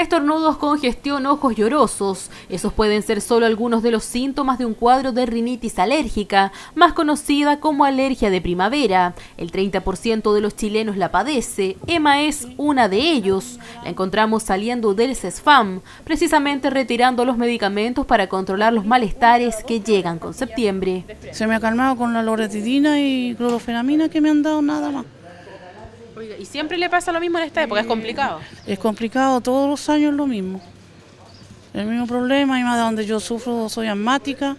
Estornudos, congestión, ojos llorosos. Esos pueden ser solo algunos de los síntomas de un cuadro de rinitis alérgica, más conocida como alergia de primavera. El 30% de los chilenos la padece. Emma es una de ellos. La encontramos saliendo del CESFAM, precisamente retirando los medicamentos para controlar los malestares que llegan con septiembre. Se me ha calmado con la loretidina y clorofenamina que me han dado nada más. ¿y siempre le pasa lo mismo en esta época? ¿Es complicado? Es complicado, todos los años lo mismo. El mismo problema, además de donde yo sufro, soy asmática,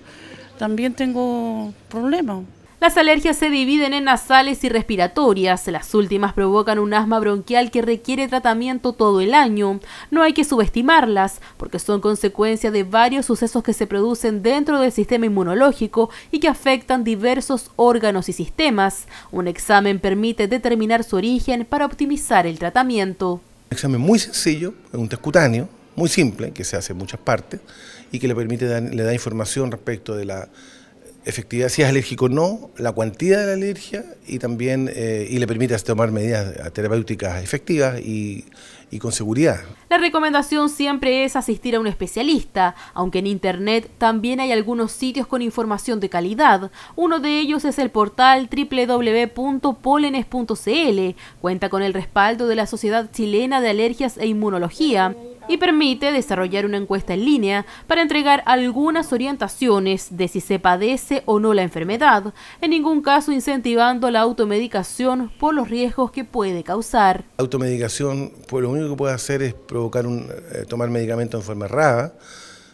también tengo problemas. Las alergias se dividen en nasales y respiratorias. Las últimas provocan un asma bronquial que requiere tratamiento todo el año. No hay que subestimarlas, porque son consecuencia de varios sucesos que se producen dentro del sistema inmunológico y que afectan diversos órganos y sistemas. Un examen permite determinar su origen para optimizar el tratamiento. Un examen muy sencillo, un test cutáneo, muy simple, que se hace en muchas partes y que le permite, le da información respecto de la efectividad, si es alérgico o no, la cuantía de la alergia y también eh, y le permite tomar medidas eh, terapéuticas efectivas y, y con seguridad. La recomendación siempre es asistir a un especialista, aunque en Internet también hay algunos sitios con información de calidad. Uno de ellos es el portal www.polenes.cl. Cuenta con el respaldo de la Sociedad Chilena de Alergias e Inmunología y permite desarrollar una encuesta en línea para entregar algunas orientaciones de si se padece o no la enfermedad, en ningún caso incentivando la automedicación por los riesgos que puede causar. La automedicación, pues lo único que puede hacer es provocar un, eh, tomar medicamentos en forma errada,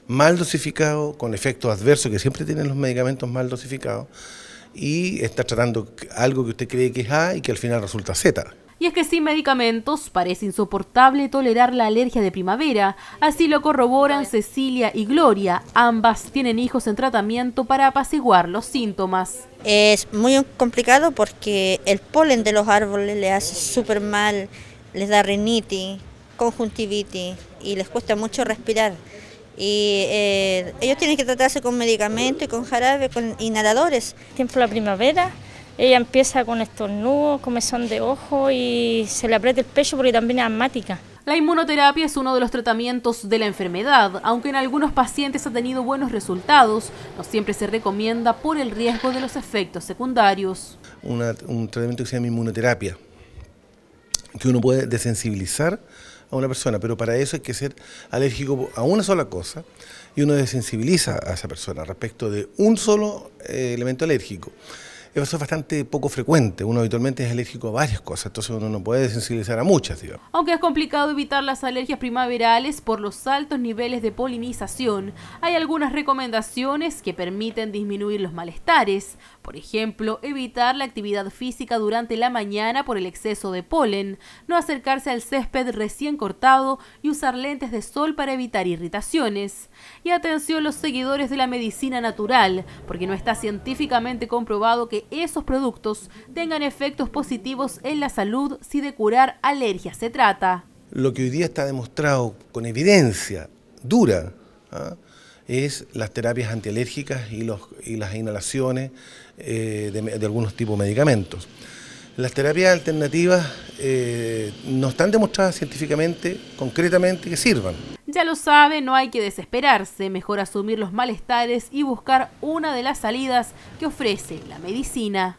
mal dosificado, con efectos adversos que siempre tienen los medicamentos mal dosificados, y está tratando algo que usted cree que es A y que al final resulta Z. Y es que sin medicamentos parece insoportable tolerar la alergia de primavera. Así lo corroboran Cecilia y Gloria. Ambas tienen hijos en tratamiento para apaciguar los síntomas. Es muy complicado porque el polen de los árboles le hace súper mal, les da rinitis, conjuntivitis y les cuesta mucho respirar. Y eh, ellos tienen que tratarse con medicamentos y con jarabe, con inhaladores. Tiempo la primavera ella empieza con estornudos, comezón de ojo y se le aprieta el pecho porque también es asmática. La inmunoterapia es uno de los tratamientos de la enfermedad, aunque en algunos pacientes ha tenido buenos resultados, no siempre se recomienda por el riesgo de los efectos secundarios. un tratamiento que se llama inmunoterapia, que uno puede desensibilizar a una persona, pero para eso hay que ser alérgico a una sola cosa y uno desensibiliza a esa persona respecto de un solo eh, elemento alérgico. Eso es bastante poco frecuente. Uno habitualmente es alérgico a varias cosas, entonces uno no puede sensibilizar a muchas, Aunque es complicado evitar las alergias primaverales por los altos niveles de polinización, hay algunas recomendaciones que permiten disminuir los malestares. Por ejemplo, evitar la actividad física durante la mañana por el exceso de polen, no acercarse al césped recién cortado y usar lentes de sol para evitar irritaciones. Y atención los seguidores de la medicina natural, porque no está científicamente comprobado que esos productos tengan efectos positivos en la salud si de curar alergias se trata. Lo que hoy día está demostrado con evidencia dura ¿ah? es las terapias antialérgicas y, las inhalaciones eh, de, algunos tipos de medicamentos. Las terapias alternativas eh, no están demostradas científicamente, concretamente, que sirvan. Ya lo sabe, no hay que desesperarse, mejor asumir los malestares y buscar una de las salidas que ofrece la medicina.